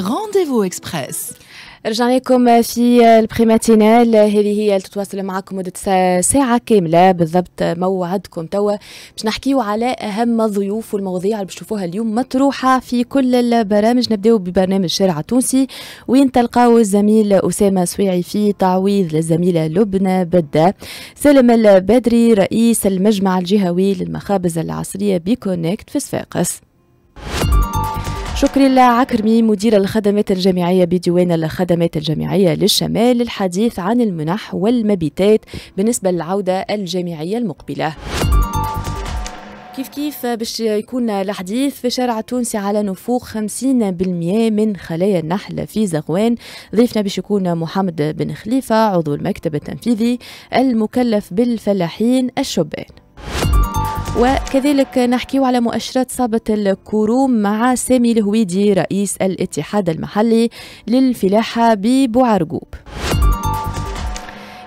rendez-vous express. رجعنا لكم في البريماتينال هذه هي تتواصل معكم مدة ساعة كاملة بالضبط موعدكم توا باش نحكيو على أهم الضيوف والمواضيع اللي باش تشوفوها اليوم مطروحة في كل البرامج نبداو ببرنامج شارع تونسي وين تلقاو الزميل أسامة سويعي في تعويض للزميلة لبنى بدا سالم البدري رئيس المجمع الجهوي للمخابز العصرية بيكونكت في صفاقس شكري لعكرمي عكرمي مدير الخدمات الجامعية بديوان الخدمات الجامعية للشمال للحديث عن المنح والمبيتات بالنسبة للعودة الجامعية المقبلة كيف كيف باش يكون الحديث في شارع التونسي على نفوق 50% من خلايا النحل في زغوان ضيفنا باش يكون محمد بن خليفة عضو المكتب التنفيذي المكلف بالفلاحين الشبان وكذلك نحكي على مؤشرات صابة الكروم مع سامي الهويدي رئيس الاتحاد المحلي للفلاحة ببوعرقوب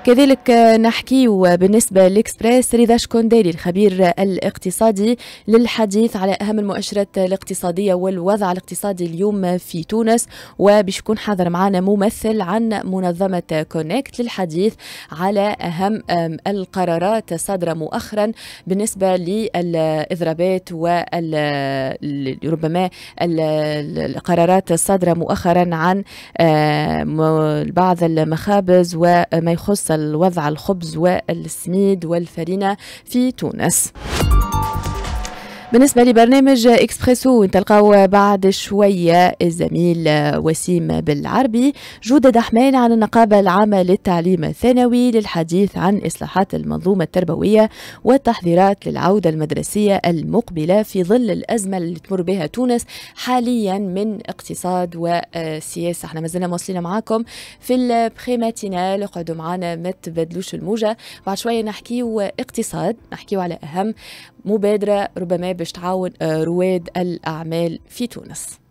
كذلك نحكي بالنسبة لإكسبريس رضا شكونديري الخبير الاقتصادي للحديث على أهم المؤشرات الاقتصادية والوضع الاقتصادي اليوم في تونس وباش يكون حاضر معنا ممثل عن منظمة كونكت للحديث على أهم القرارات الصادرة مؤخرا بالنسبة للإضرابات وربما القرارات الصادرة مؤخرا عن بعض المخابز وما يخص وضع الخبز والسميد والفرينة في تونس بالنسبة لبرنامج إكسبريسو نتلقاو بعد شوية الزميل وسيم بالعربي جودة دحمان عن النقابة العامة للتعليم الثانوي للحديث عن إصلاحات المنظومة التربوية والتحضيرات للعودة المدرسية المقبلة في ظل الأزمة اللي تمر بها تونس حاليا من اقتصاد وسياسة احنا مازلنا موصلين معاكم في البريماتينال اقعدوا معنا ما تبدلوش الموجة بعد شوية نحكيو اقتصاد نحكيو على أهم مبادرة ربما باش تعاون آه، رواد الأعمال في تونس